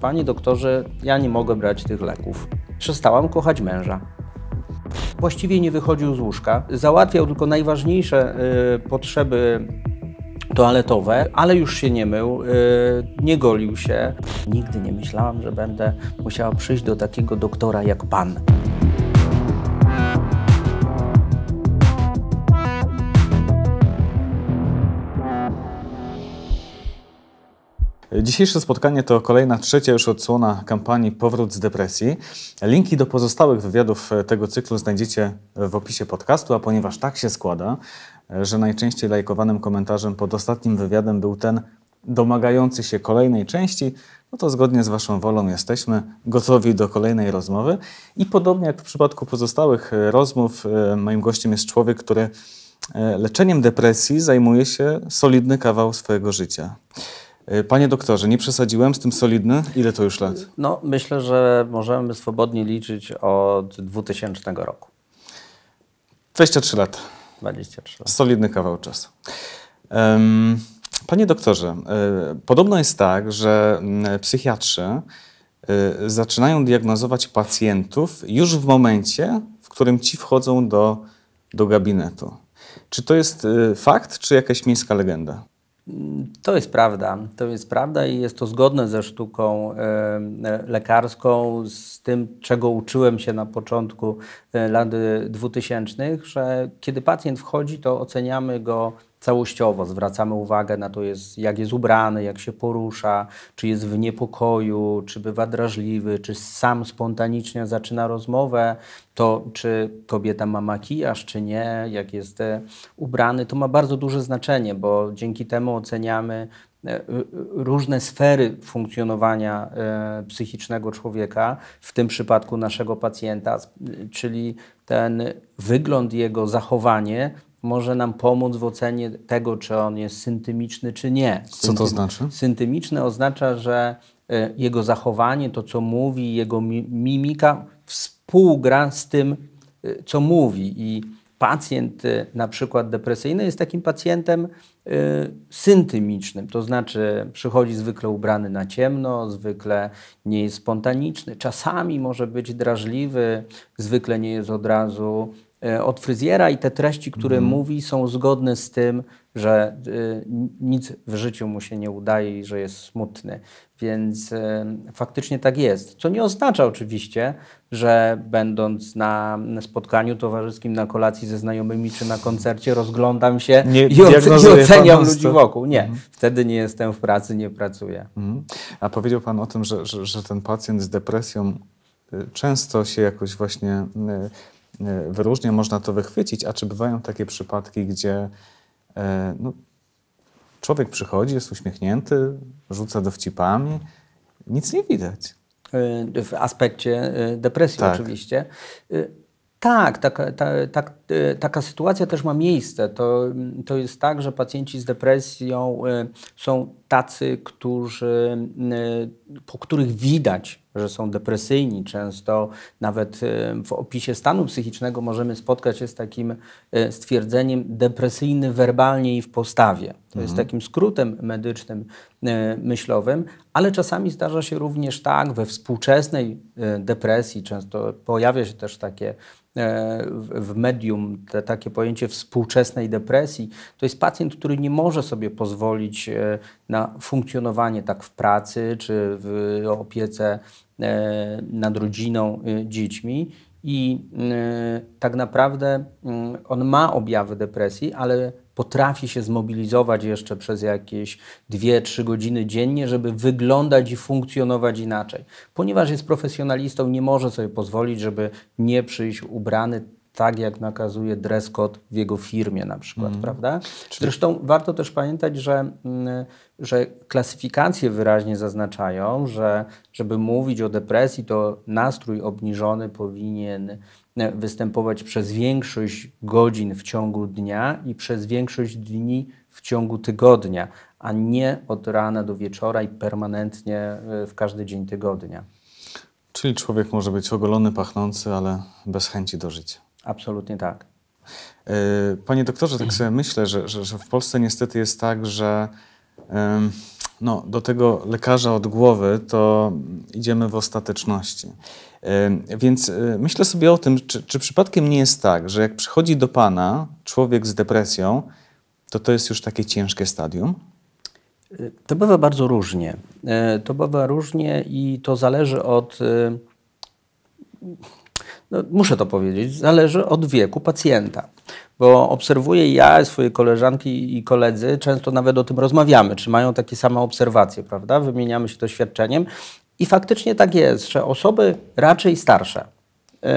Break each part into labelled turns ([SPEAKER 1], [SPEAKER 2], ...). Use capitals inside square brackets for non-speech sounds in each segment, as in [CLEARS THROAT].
[SPEAKER 1] Panie doktorze, ja nie mogę brać tych leków. Przestałam kochać męża. Właściwie nie wychodził z łóżka, załatwiał tylko najważniejsze y, potrzeby toaletowe, ale już się nie mył, y, nie golił się. Nigdy nie myślałam, że będę musiała przyjść do takiego doktora jak pan.
[SPEAKER 2] Dzisiejsze spotkanie to kolejna trzecia już odsłona kampanii Powrót z depresji. Linki do pozostałych wywiadów tego cyklu znajdziecie w opisie podcastu, a ponieważ tak się składa, że najczęściej lajkowanym komentarzem pod ostatnim wywiadem był ten domagający się kolejnej części, no to zgodnie z Waszą wolą jesteśmy gotowi do kolejnej rozmowy. I podobnie jak w przypadku pozostałych e, rozmów, e, moim gościem jest człowiek, który e, leczeniem depresji zajmuje się solidny kawał swojego życia. Y, panie doktorze, nie przesadziłem z tym solidny? Ile to już lat?
[SPEAKER 1] No, myślę, że możemy swobodnie liczyć od 2000 roku.
[SPEAKER 2] 23 lata. 23 lata. Solidny kawał czasu. panie doktorze, y, podobno jest tak, że mm, psychiatrzy y, zaczynają diagnozować pacjentów już w momencie, w którym ci wchodzą do, do gabinetu. Czy to jest fakt, czy jakaś miejska legenda?
[SPEAKER 1] To jest prawda, to jest prawda i jest to zgodne ze sztuką e, e, lekarską, z tym, czego uczyłem się na początku e, lat 2000, że kiedy pacjent wchodzi, to oceniamy go całościowo zwracamy uwagę na to, jest, jak jest ubrany, jak się porusza, czy jest w niepokoju, czy bywa drażliwy, czy sam spontanicznie zaczyna rozmowę, to czy kobieta ma makijaż, czy nie, jak jest e, ubrany, to ma bardzo duże znaczenie, bo dzięki temu oceniamy e, różne sfery funkcjonowania e, psychicznego człowieka, w tym przypadku naszego pacjenta, czyli ten wygląd, jego zachowanie może nam pomóc w ocenie tego, czy on jest syntymiczny, czy nie. co to znaczy? Syntymiczny oznacza, że e, jego zachowanie, to co mówi, jego mimika współgra z tym, e, co mówi. I pacjent e, na przykład depresyjny jest takim pacjentem syntymicznym, to znaczy przychodzi zwykle ubrany na ciemno, zwykle nie jest spontaniczny, czasami może być drażliwy, zwykle nie jest od razu E, od fryzjera i te treści, które mhm. mówi, są zgodne z tym, że e, nic w życiu mu się nie udaje i że jest smutny. Więc e, faktycznie tak jest. Co nie oznacza oczywiście, że będąc na spotkaniu towarzyskim, na kolacji ze znajomymi czy na koncercie, rozglądam się nie, i, oce- i oceniam ludzi wokół. Nie, mhm. wtedy nie jestem w pracy,
[SPEAKER 2] nie pracuję. Mhm. A powiedział Pan o tym, że, że, że ten pacjent z depresją y, często się jakoś właśnie. Y, Y, wyróżnie można to wychwycić, a czy bywają takie przypadki, gdzie e, no, człowiek przychodzi, jest uśmiechnięty, rzuca dowcipami, nic nie widać.
[SPEAKER 1] E, w aspekcie e, depresji tak. oczywiście. Tak, tak, tak, tak Y, taka sytuacja też ma miejsce. To, to jest tak, że pacjenci z depresją y, są tacy, którzy, y, po których widać, że są depresyjni. Często nawet w opisie stanu psychicznego możemy spotkać się z takim stwierdzeniem depresyjny werbalnie i w postawie. To mhm. jest takim skrótem medycznym, myślowym, ale czasami zdarza się również tak, we współczesnej depresji często pojawia się też takie w medium, medium, te, takie pojęcie współczesnej depresji, to jest pacjent, który nie może sobie pozwolić e, na funkcjonowanie tak w pracy czy w opiece e, nad rodziną, e, dziećmi. I tak naprawdę mm, on ma objawy depresji, ale potrafi się zmobilizować jeszcze przez jakieś 2-3 godziny dziennie, żeby wyglądać i funkcjonować inaczej. Ponieważ jest profesjonalistą, nie może sobie pozwolić, żeby nie przyjść ubrany tak jak nakazuje dress code w jego firmie na przykład, mm. prawda? Czyli... Zresztą warto też pamiętać, że, mm, że klasyfikacje wyraźnie zaznaczają, że żeby mówić o depresji, to nastrój obniżony powinien e, występować przez większość godzin w ciągu dnia i przez większość dni w ciągu tygodnia, a nie od rana do wieczora i permanentnie e, w każdy dzień tygodnia.
[SPEAKER 2] Czyli człowiek może być ogolony, pachnący, ale bez chęci do życia.
[SPEAKER 1] Absolutnie tak.
[SPEAKER 2] Y, panie doktorze, tak sobie myślę, że, że, że w Polsce niestety jest tak, że no, do tego lekarza od głowy to idziemy w ostateczności. Więc y, myślę sobie o tym, czy, czy przypadkiem nie jest tak, że jak przychodzi do Pana człowiek z depresją, to to jest już takie ciężkie stadium? Y, to bywa bardzo
[SPEAKER 1] różnie. To bywa różnie i to zależy od no, muszę to powiedzieć, zależy od wieku pacjenta. Bo obserwuję ja, swoje koleżanki i koledzy, często nawet o tym rozmawiamy, czy mają takie same obserwacje, prawda? Wymieniamy się doświadczeniem i faktycznie tak jest, że osoby raczej starsze. Yy,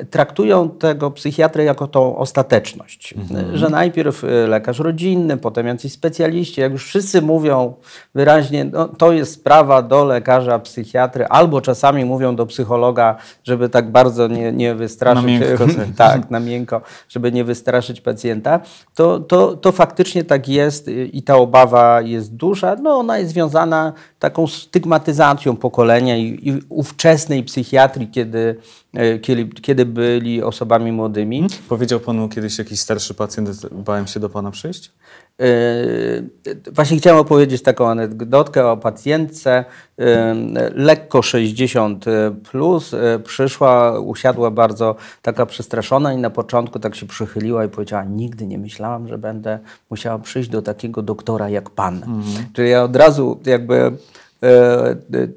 [SPEAKER 1] Y, traktują tego psychiatrę jako tą ostateczność. Mhm. Że najpierw y, lekarz rodzinny, potem jacyś specjaliści, jak już wszyscy mówią wyraźnie, no, to jest sprawa do lekarza, psychiatry, albo czasami mówią do psychologa, żeby tak bardzo nie, nie wystraszyć. Na miękko. [LAUGHS] Tak. tak, na miękko, żeby nie wystraszyć pacjenta. To, to, to faktycznie tak jest y, i ta obawa jest duża. No, ona jest związana taką stygmatyzacją pokolenia i, i ówczesnej psychiatrii, kiedy E, kiedy, kiedy byli osobami młodymi. Hmm? Powiedział panu kiedyś jakiś starszy pacjent, bałem się do pana przyjść? Yy, właśnie chciałem opowiedzieć taką anegdotkę o pacjentce. Yy, lekko 60 plus, yy, przyszła, usiadła bardzo taka przestraszona i na początku tak się przychyliła i powiedziała: Nigdy nie myślałam, że będę musiała przyjść do takiego doktora jak pan. Mhm. Czyli ja od razu jakby E, e,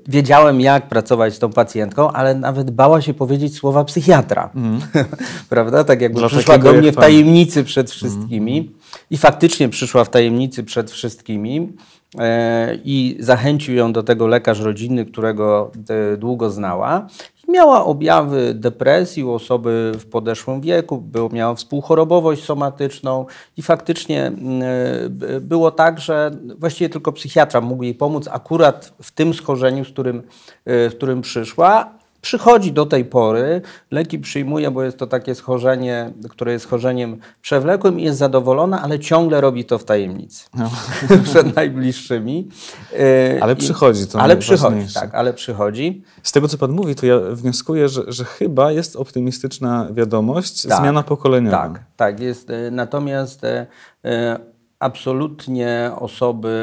[SPEAKER 1] wiedziałem, jak pracować z tą pacjentką, ale nawet bała się powiedzieć słowa psychiatra. Mm. [LAUGHS] Prawda? Tak jakby Dla przyszła do mnie w tajemnicy przed mm. wszystkimi. Mm. I faktycznie przyszła w tajemnicy przed wszystkimi. E, I zachęcił ją do tego lekarz rodzinny, którego długo znała. Miała objawy depresji u osoby w podeszłym wieku, było, miała współchorobowość somatyczną i faktycznie mm, było tak, że właściwie tylko psychiatra mógł jej pomóc akurat w tym schorzeniu, z którym, w e, którym przyszła, przychodzi do tej pory, leki przyjmuje, bo jest to takie schorzenie, które jest schorzeniem przewlekłym i jest zadowolona, ale ciągle robi to w tajemnicy no. [LAUGHS] przed najbliższymi. E, ale przychodzi to Ale przychodzi, tak, ale przychodzi. Z tego, co Pan mówi, to ja
[SPEAKER 2] wnioskuję, że, że chyba jest optymistyczna wiadomość, tak, zmiana pokoleniowa. Tak,
[SPEAKER 1] tak jest. E, natomiast e, absolutnie osoby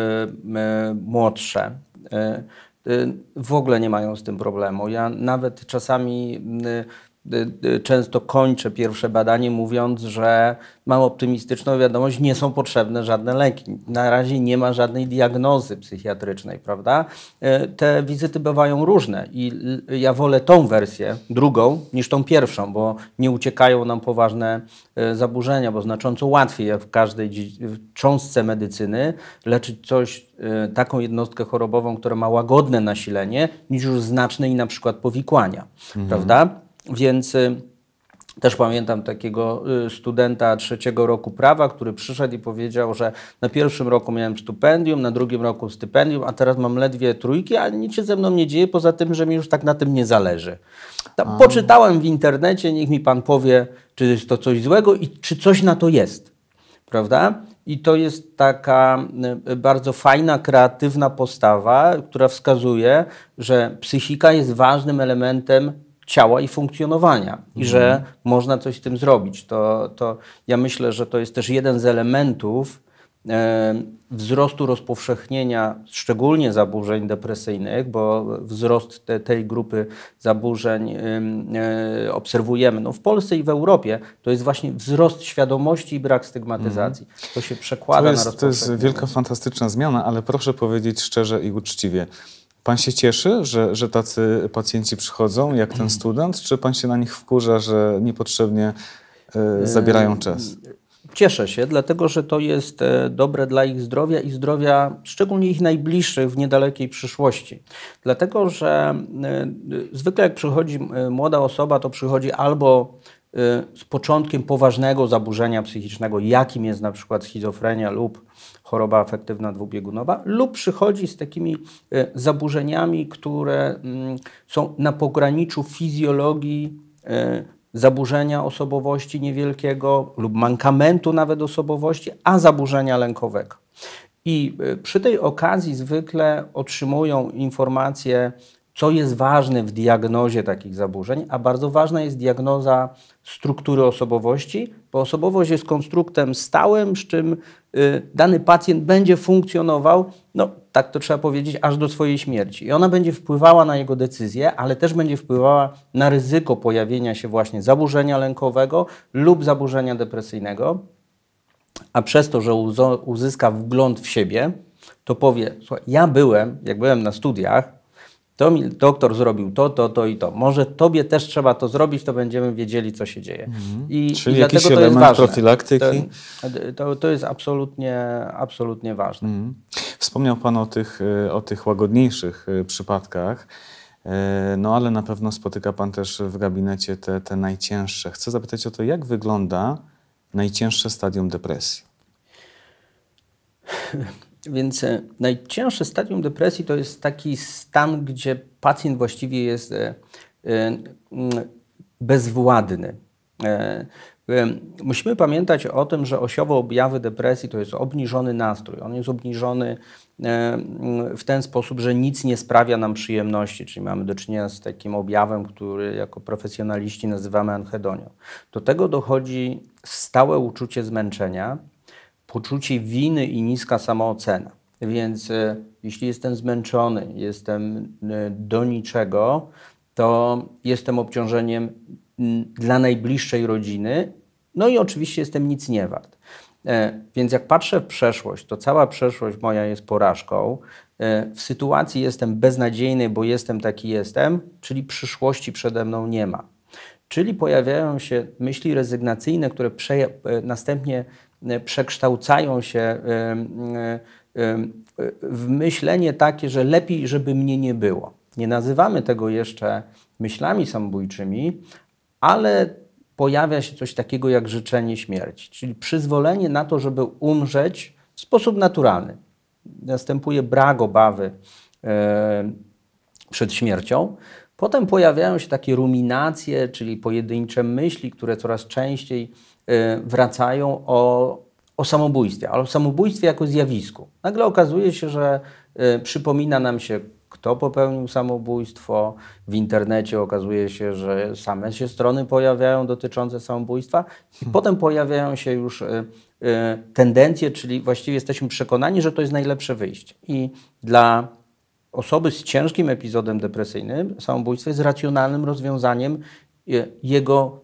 [SPEAKER 1] młodsze, Y, w ogóle nie mają z tym problemu. Ja nawet czasami y, Y, y, często kończę pierwsze badanie mówiąc, że mam optymistyczną wiadomość, nie są potrzebne żadne leki. Na razie nie ma żadnej diagnozy psychiatrycznej, prawda? Y, te wizyty bywają różne i ja wolę tą wersję, drugą, niż tą pierwszą, bo nie uciekają nam poważne zaburzenia, bo znacząco łatwiej w każdej cząstce medycyny leczyć coś, taką jednostkę chorobową, która ma łagodne nasilenie, niż już znaczne i na przykład powikłania, mhm. prawda? Więc y, też pamiętam takiego y, studenta trzeciego roku prawa, który przyszedł i powiedział, że na pierwszym roku miałem stypendium, na drugim roku stypendium, a teraz mam ledwie trójki, a nic się ze mną nie dzieje, poza tym, że mi już tak na tym nie zależy. Tam poczytałem w internecie, niech mi pan powie, czy jest to coś złego i czy coś na to jest. Prawda? I to jest taka y, bardzo fajna, kreatywna postawa, która wskazuje, że psychika jest ważnym elementem ciała i funkcjonowania mhm. i że można coś z tym zrobić. To, to ja myślę, że to jest też jeden z elementów e, wzrostu rozpowszechnienia szczególnie zaburzeń depresyjnych, bo wzrost te, tej grupy zaburzeń e, obserwujemy no, w Polsce i w Europie. To jest właśnie wzrost świadomości i brak stygmatyzacji. Mhm. To się przekłada to jest, na To jest
[SPEAKER 2] wielka, fantastyczna zmiana, ale proszę powiedzieć szczerze i uczciwie – Pan się cieszy, że, że tacy pacjenci przychodzą, jak ten mm. student, czy pan się na nich wkurza, że niepotrzebnie y, zabierają czas?
[SPEAKER 1] Cieszę się, dlatego że to jest e, dobre dla ich zdrowia i zdrowia szczególnie ich najbliższych w niedalekiej przyszłości. Dlatego, że e, zwykle jak przychodzi młoda osoba, to przychodzi albo z początkiem poważnego zaburzenia psychicznego, jakim jest na przykład schizofrenia lub choroba afektywna dwubiegunowa, lub przychodzi z takimi e, zaburzeniami, które mm, są na pograniczu fizjologii e, zaburzenia osobowości niewielkiego lub mankamentu nawet osobowości, a zaburzenia lękowego. I e, przy tej okazji zwykle otrzymują informacje, co jest ważne w diagnozie takich zaburzeń, a bardzo ważna jest diagnoza struktury osobowości, bo osobowość jest konstruktem stałym, z czym y, dany pacjent będzie funkcjonował, no tak to trzeba powiedzieć, aż do swojej śmierci. I ona będzie wpływała na jego decyzję, ale też będzie wpływała na ryzyko pojawienia się właśnie zaburzenia lękowego lub zaburzenia depresyjnego. A przez to, że uzyska wgląd w siebie, to powie: Słuchaj, ja byłem, jak byłem na studiach, to mi doktor zrobił to, to, to i to. Może tobie też trzeba to zrobić, to będziemy wiedzieli, co się dzieje. Mhm. I, Czyli i jakiś dlatego element profilaktyki? To, e, to, to, jest absolutnie, absolutnie ważne. Mhm. Wspomniał Pan o
[SPEAKER 2] tych, e, o tych łagodniejszych e, przypadkach. No ale na pewno spotyka Pan też w gabinecie te, te najcięższe. Chcę zapytać o to, jak wygląda najcięższe stadium depresji?
[SPEAKER 1] [LAUGHS] Więc e, najcięższe stadium depresji to jest taki stan, gdzie pacjent właściwie jest e, e, bezwładny. Musimy pamiętać o tym, że osiowe objawy depresji to jest obniżony nastrój. On jest obniżony w ten sposób, że nic nie sprawia nam przyjemności, czyli mamy do czynienia z takim objawem, który jako profesjonaliści nazywamy anhedonią. Do tego dochodzi stałe uczucie zmęczenia, poczucie winy i niska samoocena. Więc e, jeśli jestem zmęczony, jestem e, do niczego, to jestem obciążeniem dla najbliższej rodziny, no i oczywiście jestem nic nie wart. E, więc jak patrzę w przeszłość, to cała przeszłość moja jest porażką. W sytuacji jestem beznadziejny, bo jestem taki jestem, czyli przyszłości przede mną nie ma. Czyli pojawiają się myśli rezygnacyjne, które następnie Y, przekształcają się y, y, w myślenie takie, że lepiej, żeby mnie nie było. Nie nazywamy tego jeszcze myślami samobójczymi, ale pojawia się coś takiego jak życzenie śmierci, czyli przyzwolenie na to, żeby umrzeć w sposób naturalny. Następuje brak obawy e, przed śmiercią. Potem pojawiają się takie ruminacje, czyli pojedyncze myśli, które coraz częściej Y, wracają o, o samobójstwie, ale o samobójstwie jako zjawisku. Nagle okazuje się, że y, przypomina nam się kto popełnił samobójstwo. W internecie okazuje się, że same się strony pojawiają dotyczące samobójstwa. i hmm. Potem pojawiają się już y, tendencje, czyli właściwie jesteśmy przekonani, że to jest najlepsze wyjście. I dla osoby z ciężkim epizodem depresyjnym samobójstwo jest racjonalnym rozwiązaniem jego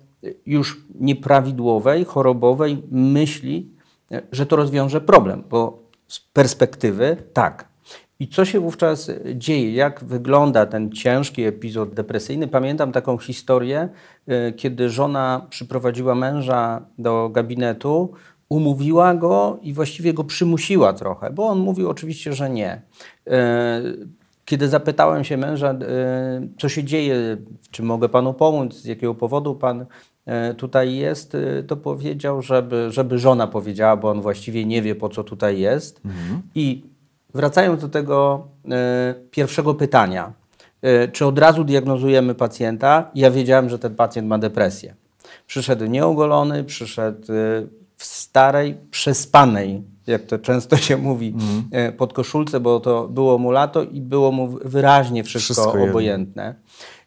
[SPEAKER 1] już nieprawidłowej, chorobowej myśli, e, że to rozwiąże problem, bo z perspektywy tak. I co się wówczas dzieje? Jak wygląda ten ciężki epizod depresyjny? Pamiętam taką historię, e, kiedy żona przyprowadziła męża do gabinetu, umówiła go i właściwie go przymusiła trochę, bo on mówił oczywiście, że nie. E, kiedy zapytałem się męża, co się dzieje, czy mogę panu pomóc, z jakiego powodu pan E, tutaj jest, y, to powiedział, żeby, żeby żona powiedziała, bo on właściwie nie wie, po co tutaj jest. Mhm. I wracając do tego e, pierwszego pytania, e, czy od razu diagnozujemy pacjenta? Ja wiedziałem, że ten pacjent ma depresję. Przyszedł nieogolony, przyszedł w starej, przespanej, jak to często się mówi, mhm. pod koszulce, bo to było mu lato i było mu wyraźnie wszystko, wszystko obojętne. Jedno.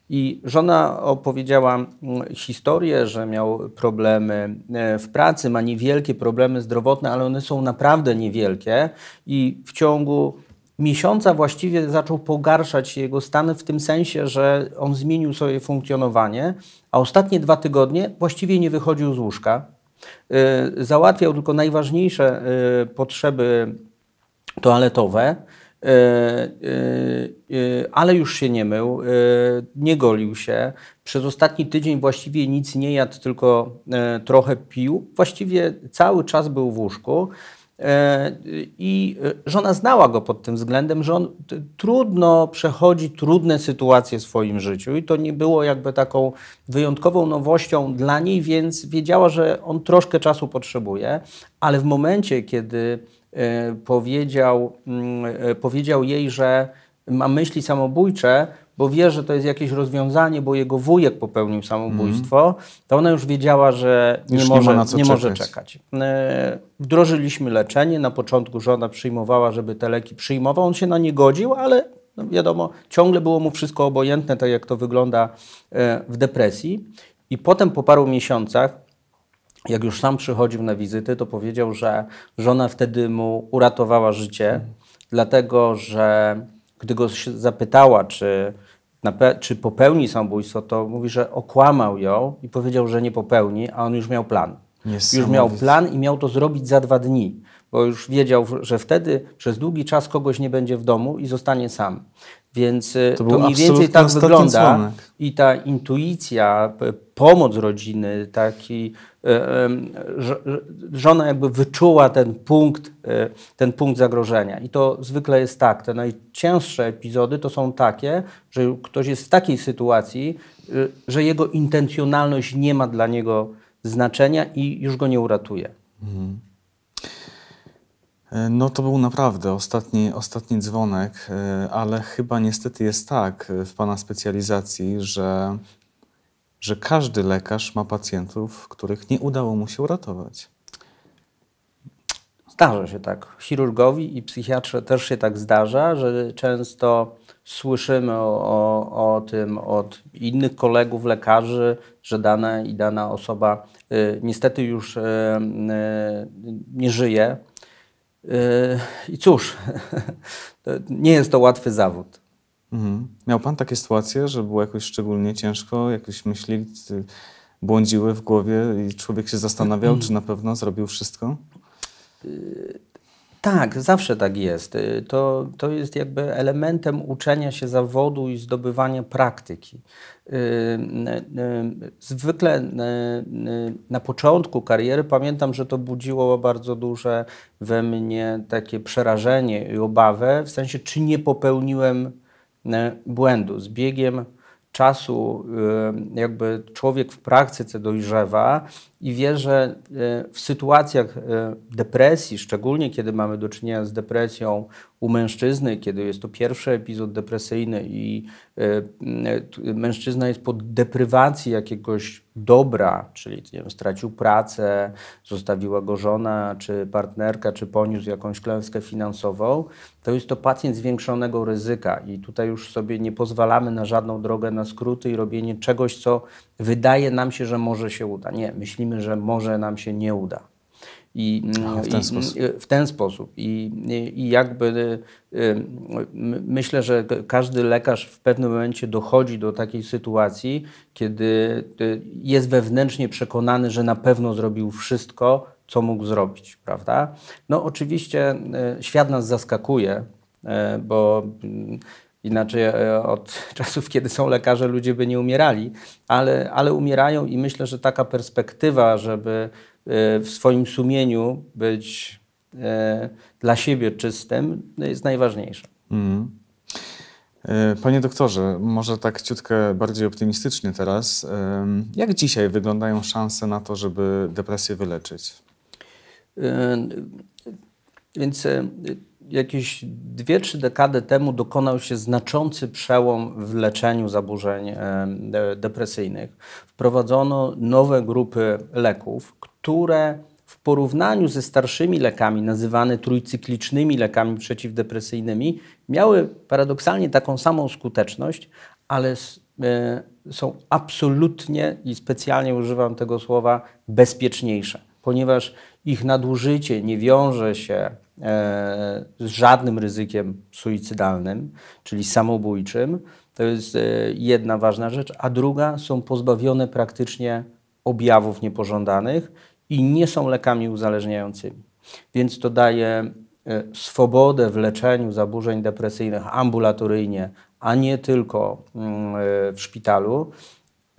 [SPEAKER 1] I żona opowiedziała mm, historię, że miał problemy e, w pracy, ma niewielkie problemy zdrowotne, ale one są naprawdę niewielkie i w ciągu miesiąca właściwie zaczął pogarszać się jego stan w tym sensie, że on zmienił swoje funkcjonowanie, a ostatnie dwa tygodnie właściwie nie wychodził z łóżka. E, załatwiał tylko najważniejsze e, potrzeby toaletowe. E, e, e, ale już się nie mył, nie golił się. Przez ostatni tydzień właściwie nic nie jadł, tylko trochę pił. Właściwie cały czas był w łóżku. I żona znała go pod tym względem, że on trudno przechodzi trudne sytuacje w swoim życiu, i to nie było jakby taką wyjątkową nowością dla niej, więc wiedziała, że on troszkę czasu potrzebuje, ale w momencie, kiedy E, powiedział, mm, e, powiedział jej, że ma myśli samobójcze, bo wie, że to jest jakieś rozwiązanie, bo jego wujek popełnił samobójstwo, mm. to ona już wiedziała, że nie, może, nie, nie może czekać. E, wdrożyliśmy leczenie. Na początku żona przyjmowała, żeby te leki przyjmował. On się na nie godził, ale no wiadomo, ciągle było mu wszystko obojętne, tak jak to wygląda w depresji. I potem po paru miesiącach jak już sam przychodził na wizyty, to powiedział, że żona wtedy mu uratowała życie, dlatego że gdy go zapytała, czy, czy popełni samobójstwo, to mówi, że okłamał ją i powiedział, że nie popełni, a on już miał plan. Już miał plan i miał to zrobić za dwa dni, bo już wiedział, że wtedy przez długi czas kogoś nie będzie w domu i zostanie sam. Więc e, to, to mniej więcej tak wygląda. Dzwonek. I ta intuicja, pomoc rodziny, taki, e, żona jakby wyczuła ten punkt, e, ten punkt zagrożenia. I to zwykle jest tak. Te najcięższe epizody to są takie, że ktoś jest w takiej sytuacji, że jego intencjonalność nie ma dla niego znaczenia i już go nie uratuje.
[SPEAKER 2] Mhm. E, no to był naprawdę ostatni, ostatni dzwonek, e, ale chyba niestety jest tak e, w Pana specjalizacji, że, że każdy lekarz ma pacjentów, których nie udało mu się uratować.
[SPEAKER 1] Zdarza się tak. Chirurgowi i psychiatrze też się tak zdarza, że często słyszymy o, o, o tym od innych kolegów lekarzy, że dana i dana osoba y, niestety już y, y, nie żyje Yy, I cóż, [LAUGHS]
[SPEAKER 2] nie jest to łatwy zawód. Mhm. Miał Pan takie sytuacje, że było jakoś szczególnie ciężko, jakieś myśli błądziły w głowie i człowiek się zastanawiał, mm. czy na pewno zrobił
[SPEAKER 1] wszystko? Yy, tak, zawsze tak jest. Y, to, to jest jakby elementem uczenia się zawodu i zdobywania praktyki. Y, y, zwykle na początku kariery pamiętam, że to budziło bardzo duże we mnie takie przerażenie i obawę, w sensie czy nie popełniłem błędu. Z biegiem czasu jakby człowiek w praktyce dojrzewa i wie, że e, w sytuacjach e, depresji, szczególnie kiedy mamy do czynienia z depresją u mężczyzny, kiedy jest to pierwszy epizod depresyjny i e, mężczyzna jest pod deprywacji jakiegoś dobra, czyli wiem, stracił pracę, zostawiła go żona czy partnerka, czy poniósł jakąś klęskę finansową, to jest to pacjent zwiększonego ryzyka i tutaj już sobie nie pozwalamy na żadną drogę na skróty i robienie czegoś, co wydaje nam się, że może się uda. Nie, myślimy myślimy, że może nam się nie uda. I, w, ten i w, ten sposób. I, i jakby y, myślę, że każdy lekarz w pewnym momencie dochodzi do takiej sytuacji, kiedy y, jest wewnętrznie przekonany, że na pewno zrobił wszystko, co mógł zrobić, prawda? No oczywiście y, świat nas zaskakuje, bo mm, Inaczej e, od [LAUGHS] czasów, kiedy są lekarze, ludzie by nie umierali, ale, ale umierają i myślę, że taka perspektywa, żeby e, w swoim sumieniu być e, dla siebie czystym, no, jest najważniejsza.
[SPEAKER 2] Mm. Panie doktorze, może tak ciutkę bardziej optymistycznie teraz. Jak dzisiaj wyglądają szanse na to, żeby depresję wyleczyć?
[SPEAKER 1] Więc jakieś 2-3 dekady temu dokonał się znaczący przełom w leczeniu zaburzeń depresyjnych. Wprowadzono nowe grupy leków, które w porównaniu ze starszymi lekami, nazywane trójcyklicznymi lekami przeciwdepresyjnymi, miały paradoksalnie taką samą skuteczność, ale e, są absolutnie i specjalnie używam tego słowa bezpieczniejsze, ponieważ ich nadużycie nie wiąże się e, z żadnym ryzykiem suicydalnym, czyli samobójczym, to jest e, jedna ważna rzecz, a druga są pozbawione praktycznie objawów niepożądanych i nie są lekami uzależniającymi. Więc to daje e, swobodę w leczeniu zaburzeń depresyjnych ambulatoryjnie, a nie tylko mm, w szpitalu.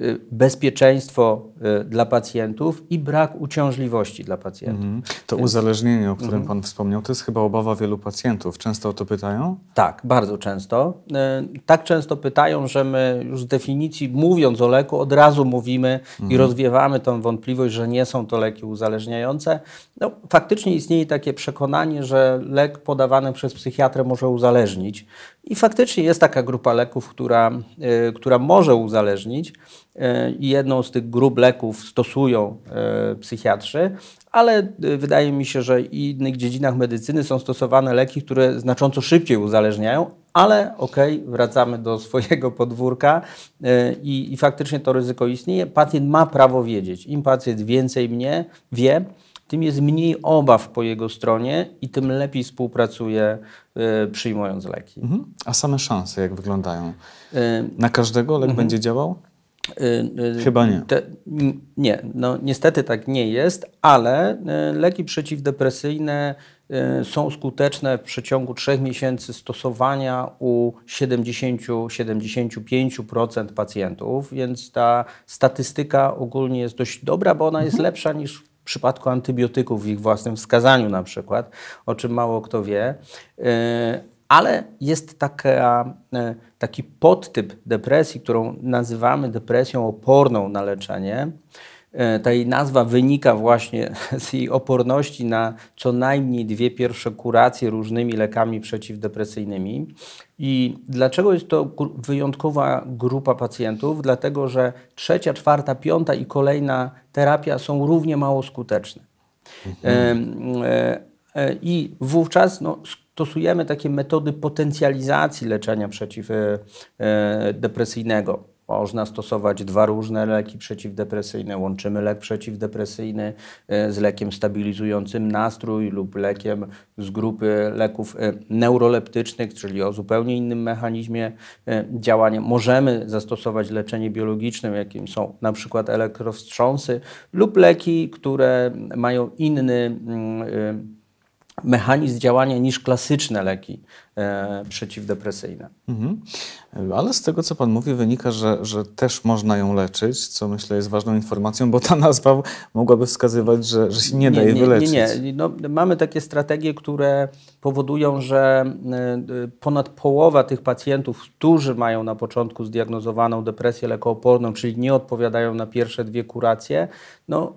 [SPEAKER 1] Y, bezpieczeństwo y, dla pacjentów i brak uciążliwości dla pacjentów. Mhm.
[SPEAKER 2] To uzależnienie, o którym mhm. Pan wspomniał, to jest chyba obawa wielu pacjentów. Często o to pytają? Tak, bardzo
[SPEAKER 1] często. Y, tak często pytają, że my już z definicji, mówiąc o leku, od razu mówimy i mhm. rozwiewamy tą wątpliwość, że nie są to leki uzależniające. No, faktycznie istnieje takie przekonanie, że lek podawany przez psychiatrę może uzależnić. I faktycznie jest taka grupa leków, która, y, która może uzależnić. Y, I jedną z tych grup leków stosują y, psychiatrzy, ale wydaje mi się, że i w innych dziedzinach medycyny są stosowane leki, które znacząco szybciej uzależniają, ale okej, okay, wracamy do swojego podwórka i, i faktycznie to ryzyko istnieje. Pacjent ma prawo wiedzieć. Im pacjent więcej mnie wie, tym jest mniej obaw po jego stronie i tym lepiej współpracuje y, przyjmując leki.
[SPEAKER 2] Mhm. A same szanse jak wyglądają? E, Na każdego lek mhm. będzie działał?
[SPEAKER 1] E, Chyba nie. Te, nie, no niestety tak nie jest, ale leki przeciwdepresyjne są skuteczne w przeciągu 3 miesięcy stosowania u 70-75% pacjentów, więc ta statystyka ogólnie jest dość dobra, bo ona jest mhm. lepsza niż przypadku antybiotyków w ich własnym wskazaniu na przykład, o czym mało kto wie. E, ale jest taka, e, taki podtyp depresji, którą nazywamy depresją oporną na leczenie, E, ta jej nazwa wynika właśnie [LAUGHS] z jej oporności na co najmniej dwie pierwsze kuracje różnymi lekami przeciwdepresyjnymi. I dlaczego jest to wyjątkowa grupa pacjentów? Dlatego, że trzecia, czwarta, piąta i kolejna terapia są równie mało skuteczne. Mhm. E, e, I wówczas no, stosujemy takie metody potencjalizacji leczenia przeciwdepresyjnego. Można stosować dwa różne leki przeciwdepresyjne. Łączymy lek przeciwdepresyjny e, z lekiem stabilizującym nastrój lub lekiem z grupy leków e, neuroleptycznych, czyli o zupełnie innym mechanizmie e, działania. Możemy zastosować leczenie biologiczne, jakim są na przykład elektrowstrząsy lub leki, które mają inny mm, mechanizm działania niż klasyczne leki e, przeciwdepresyjne. Mhm. Ale z tego, co Pan mówi, wynika, że, że też można ją
[SPEAKER 2] leczyć, co myślę jest ważną informacją, bo ta nazwa mogłaby wskazywać, że, że się nie, da jej nie, wyleczyć. Nie, nie. No,
[SPEAKER 1] mamy takie strategie, które powodują, że e, ponad połowa tych pacjentów, którzy mają na początku zdiagnozowaną depresję lekooporną, czyli nie odpowiadają na pierwsze dwie kuracje, no,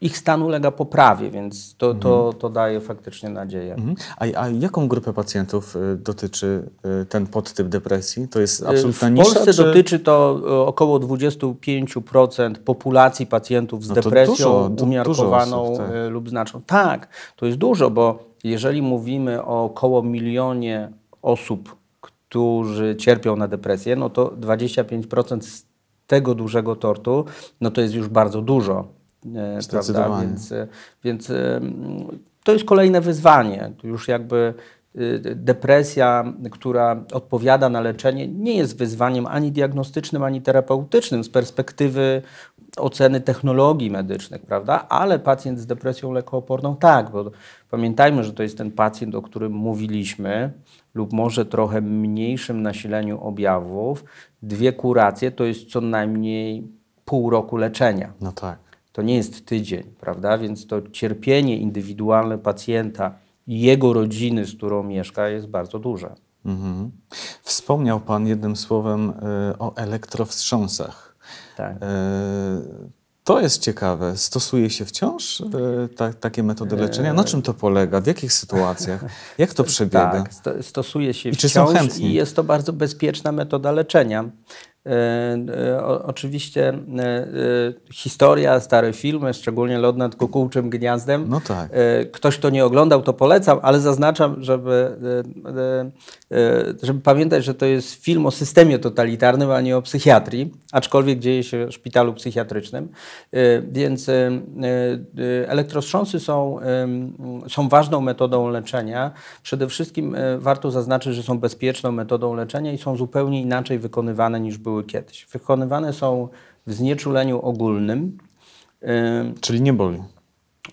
[SPEAKER 1] ich stan ulega poprawie, więc to, to, mhm. to daje faktycznie nadzieję. Mhm.
[SPEAKER 2] A, a, jaką grupę pacjentów y, dotyczy y, ten podtyp depresji? To jest y, absolutna nisza? W Polsce czy... dotyczy
[SPEAKER 1] to około 25% populacji pacjentów z no depresją dużo, umiarkowaną dużo osób, tak. lub znaczną. Tak, to jest dużo, bo jeżeli mówimy o około milionie osób, którzy cierpią na depresję, no to 25% z tego dużego tortu, no to jest już bardzo dużo. E, prawda? Więc, e, więc e, to jest kolejne wyzwanie. Już jakby depresja, która odpowiada na leczenie, nie jest wyzwaniem ani diagnostycznym, ani terapeutycznym z perspektywy oceny technologii medycznych, prawda? Ale pacjent z depresją lekooporną tak, bo pamiętajmy, że to jest ten pacjent, o którym mówiliśmy, lub może trochę mniejszym nasileniu objawów. Dwie kuracje to jest co najmniej pół roku leczenia. No tak to nie jest tydzień, prawda? Więc to cierpienie indywidualne pacjenta i jego rodziny, z którą mieszka, jest bardzo duże.
[SPEAKER 2] Mhm. Wspomniał Pan jednym słowem y, o elektrowstrząsach. Tak. Y, to jest ciekawe. Stosuje się wciąż y, ta, takie metody leczenia? Na czym to polega? W jakich sytuacjach? Jak to [LAUGHS] przebiega? Tak, sto,
[SPEAKER 1] stosuje się I wciąż i jest to bardzo bezpieczna metoda leczenia. E, e, oczywiście e, historia, stare filmy, szczególnie Lot nad kukułczym gniazdem. No tak. Ktoś, kto nie oglądał, to polecam, ale zaznaczam, żeby, żeby pamiętać, że to jest film o systemie totalitarnym, a nie o psychiatrii, aczkolwiek dzieje się w szpitalu psychiatrycznym. Więc elektrostrząsy są, są ważną metodą leczenia. Przede wszystkim warto zaznaczyć, że są bezpieczną metodą leczenia i są zupełnie inaczej wykonywane niż były były kiedyś. Wykonywane są w znieczuleniu ogólnym. Czyli nie boli.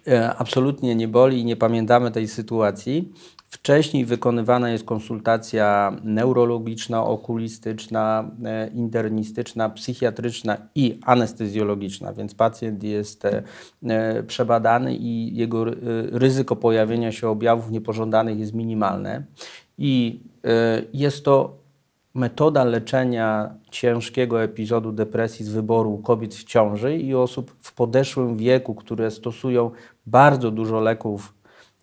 [SPEAKER 1] E, absolutnie nie boli i nie pamiętamy tej sytuacji. Wcześniej wykonywana jest konsultacja neurologiczna, okulistyczna, e, internistyczna, psychiatryczna i anestezjologiczna, więc pacjent jest e, przebadany i jego ryzyko pojawienia się objawów niepożądanych jest minimalne. I jest to metoda leczenia ciężkiego epizodu depresji z wyboru kobiet w ciąży i osób w podeszłym wieku, które stosują bardzo dużo leków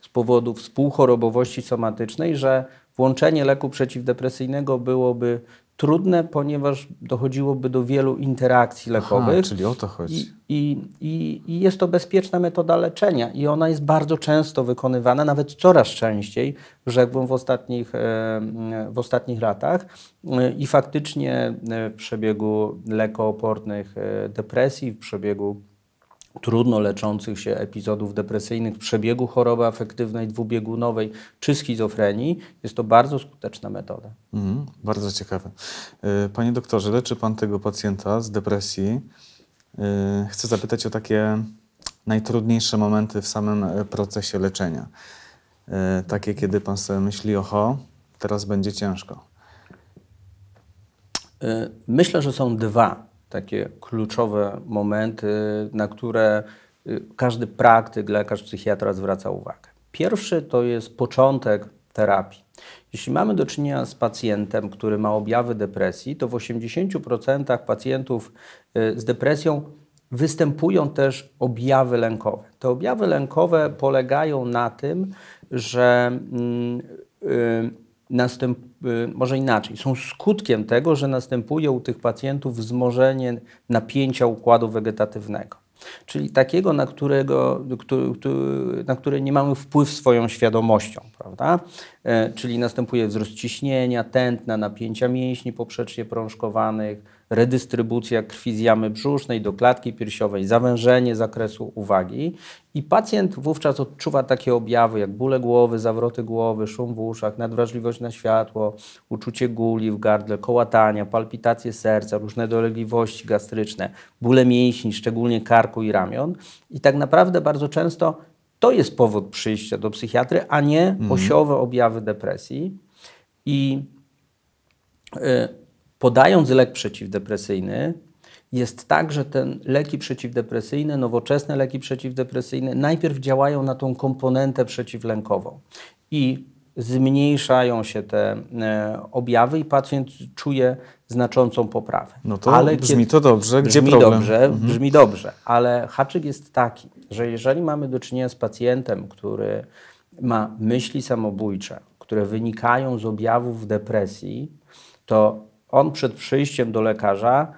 [SPEAKER 1] z powodu współchorobowości somatycznej, że włączenie leku przeciwdepresyjnego byłoby trudne, ponieważ dochodziłoby do wielu interakcji lekowych. Aha, czyli o to chodzi. I, i, I, jest to bezpieczna metoda leczenia i ona jest bardzo często wykonywana, nawet coraz częściej, rzekłbym w ostatnich, e, w ostatnich latach. E, I faktycznie e, w przebiegu lekoopornych depresji, w przebiegu trudno leczących się epizodów depresyjnych, przebiegu choroby afektywnej dwubiegunowej czy schizofrenii. Jest to bardzo skuteczna metoda.
[SPEAKER 2] Mm, bardzo ciekawe. E, panie doktorze, leczy Pan tego pacjenta z depresji. E, chcę zapytać o takie najtrudniejsze momenty w samym e, procesie leczenia. Takie, kiedy Pan sobie myśli, oho, teraz będzie ciężko.
[SPEAKER 1] Myślę, że są dwa takie kluczowe momenty, na które y, każdy praktyk, lekarz, psychiatra zwraca uwagę. Pierwszy to jest początek terapii. Jeśli mamy do czynienia z pacjentem, który ma objawy depresji, to w 80% pacjentów y, z depresją występują też objawy lękowe. Te objawy lękowe polegają na tym, że yy, następ, y, może inaczej, są skutkiem tego, że następuje u tych pacjentów wzmożenie napięcia układu wegetatywnego. Czyli takiego, na, którego, na które nie mamy wpływ swoją świadomością, prawda? E, czyli następuje wzrost ciśnienia, tętna, napięcia mięśni poprzecznie prążkowanych, redystrybucja krwi z jamy brzusznej do klatki piersiowej, zawężenie zakresu uwagi i pacjent wówczas odczuwa takie objawy jak bóle głowy, zawroty głowy, szum w uszach, nadwrażliwość na światło, uczucie guli w gardle, kołatania, palpitacje serca, różne dolegliwości gastryczne, bóle mięśni, szczególnie karku i ramion. I tak naprawdę bardzo często to jest powód przyjścia do psychiatry, a nie mhm. osiowe objawy depresji. I y, podając lek przeciwdepresyjny, jest tak, że te leki przeciwdepresyjne, nowoczesne leki przeciwdepresyjne najpierw działają na tą komponentę przeciwlękową i zmniejszają się te e, objawy i pacjent czuje znaczącą poprawę. No to ale brzmi kiedy, to dobrze, gdzie brzmi problem? Dobrze, mhm. Brzmi dobrze, ale haczyk jest taki, że jeżeli mamy do czynienia z pacjentem, który ma myśli samobójcze, które wynikają z objawów depresji, to on przed przyjściem do lekarza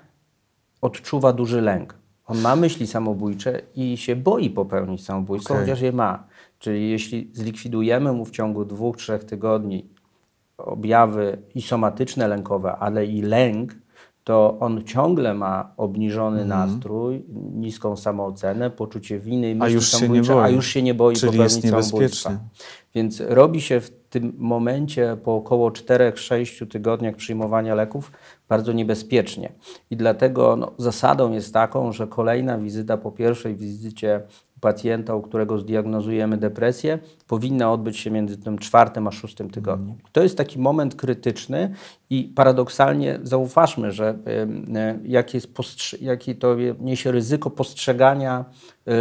[SPEAKER 1] odczuwa duży lęk. On ma myśli samobójcze i się boi popełnić samobójstwo, okay. chociaż je ma. Czyli jeśli zlikwidujemy mu w ciągu dwóch, trzech tygodni objawy i somatyczne lękowe, ale i lęk, to on ciągle ma obniżony mhm. nastrój, niską samoocenę, poczucie winy i myśli a już się nie boi. a już się nie boi Czyli jest niebezpieczny. Więc robi się w tym momencie po około 4-6 tygodniach przyjmowania leków bardzo niebezpiecznie. I dlatego no, zasadą jest taką, że kolejna wizyta po pierwszej wizycie pacjenta, u którego zdiagnozujemy depresję, powinna odbyć się między tym czwartym a szóstym tygodniem. Mhm. To jest taki moment krytyczny i paradoksalnie zauważmy, że jakie, jest jakie to niesie ryzyko postrzegania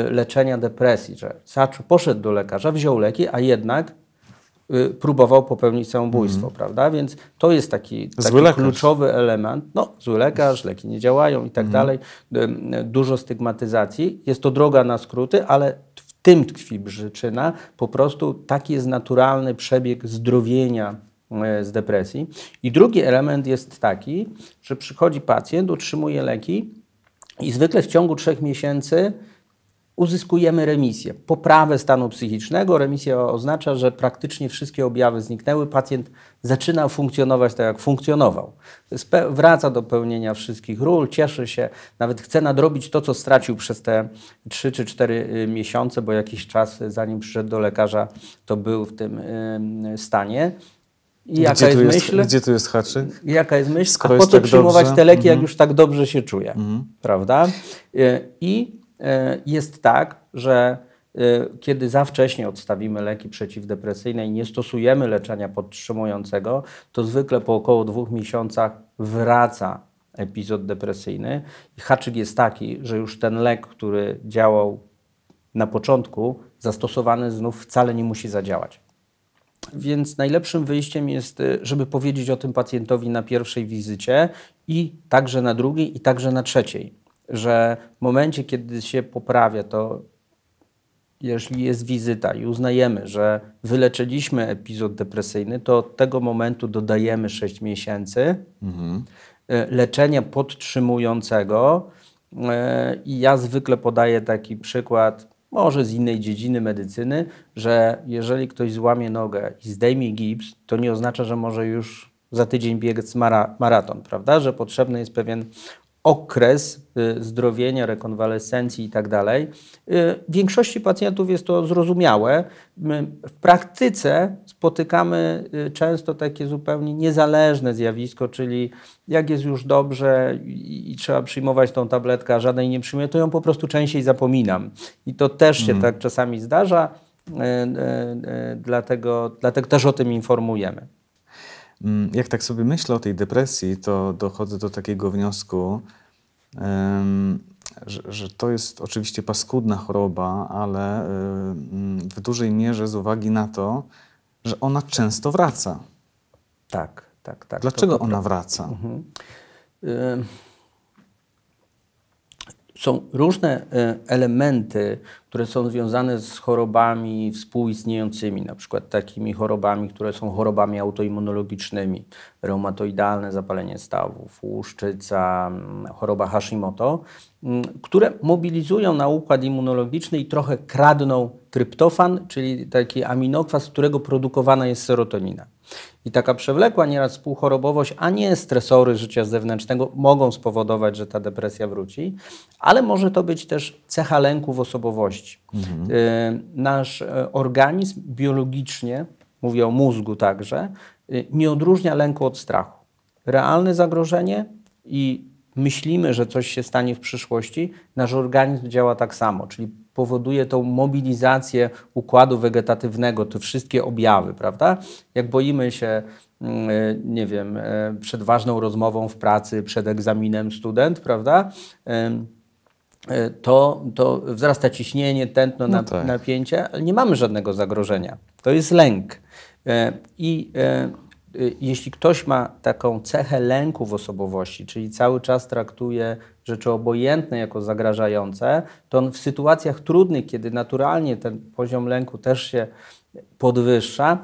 [SPEAKER 1] y, leczenia depresji, że Saczu poszedł do lekarza, wziął leki, a jednak Y, próbował popełnić samobójstwo, mm. prawda? Więc to jest taki, taki kluczowy element. No, zły lekarz, leki nie działają i tak mm. dalej. Dużo stygmatyzacji. Jest to droga na skróty, ale w tym tkwi przyczyna. Po prostu taki jest naturalny przebieg zdrowienia y, z depresji. I drugi element jest taki, że przychodzi pacjent, otrzymuje leki i zwykle w ciągu trzech miesięcy uzyskujemy remisję, poprawę stanu psychicznego. Remisja oznacza, że praktycznie wszystkie objawy zniknęły, pacjent zaczyna funkcjonować tak, jak funkcjonował. Wraca do pełnienia wszystkich ról, cieszy się, nawet chce nadrobić to, co stracił przez te 3 czy 4 y, miesiące, bo jakiś czas, y, zanim przyszedł do lekarza, to był w tym stanie. I jaka gdzie jest, jest myśl? Gdzie tu jest haczyk? Jaka jest myśl? Skoro A po co tak przyjmować dobrze? te leki, mm -hmm. jak mhm. już tak dobrze się czuje? Mm -hmm. Prawda? Y, I E, jest tak, że e, kiedy za wcześnie odstawimy leki przeciwdepresyjne i nie stosujemy leczenia podtrzymującego, to zwykle po około dwóch miesiącach wraca epizod depresyjny. I haczyk jest taki, że już ten lek, który działał na początku, zastosowany znów wcale nie musi zadziałać. Więc najlepszym wyjściem jest, e, żeby powiedzieć o tym pacjentowi na pierwszej wizycie i także na drugiej, i także na trzeciej że w momencie, kiedy się poprawia, to jeśli jest wizyta i uznajemy, że wyleczyliśmy epizod depresyjny, to od tego momentu dodajemy 6 miesięcy mhm. E, leczenia podtrzymującego. E, I ja zwykle podaję taki przykład, może z innej dziedziny medycyny, że jeżeli ktoś złamie nogę i zdejmie gips, to nie oznacza, że może już za tydzień biegać mara maraton, prawda? Że potrzebny jest pewien okres y, zdrowienia, rekonwalescencji i tak dalej. Y, w większości pacjentów jest to zrozumiałe. w praktyce spotykamy y, często takie zupełnie niezależne zjawisko, czyli jak jest już dobrze i trzeba przyjmować tą tabletkę, a żadnej nie przyjmuję, to ją po prostu częściej zapominam. I to też się mhm. tak czasami zdarza, dlatego, dlatego też o tym informujemy.
[SPEAKER 2] Mm, jak tak sobie myślę o tej depresji, to dochodzę do takiego wniosku, że, to jest oczywiście paskudna choroba, ale w dużej mierze z uwagi na to, że ona często wraca. Tak, tak, tak. Dlaczego to, to, ona wraca?
[SPEAKER 1] Mhm. są różne e, elementy, które są związane z chorobami współistniejącymi, na przykład takimi chorobami, które są chorobami autoimmunologicznymi, reumatoidalne zapalenie stawów, łuszczyca, mm, choroba Hashimoto, mm, które mobilizują na układ immunologiczny i trochę kradną tryptofan, czyli taki aminokwas, z którego produkowana jest serotonina. I taka przewlekła nieraz współchorobowość, a nie stresory życia zewnętrznego mogą spowodować, że ta depresja wróci, ale może to być też cecha w osobowości Mhm. Nasz e, organizm biologicznie, mówię o mózgu także, e, nie odróżnia lęku od strachu. Realne zagrożenie i myślimy, że coś się stanie w przyszłości, nasz organizm działa tak samo, czyli powoduje tą mobilizację układu wegetatywnego, te wszystkie objawy, prawda? Jak boimy się, mm, nie wiem, przed ważną rozmową w pracy, przed egzaminem student, prawda? E, to, to wzrasta ciśnienie, tętno, no tak. napięcie, ale nie mamy żadnego zagrożenia. To jest lęk. E, I e, jeśli ktoś ma taką cechę lęku w osobowości, czyli cały czas traktuje rzeczy obojętne jako zagrażające, to on w sytuacjach trudnych, kiedy naturalnie ten poziom lęku też się podwyższa,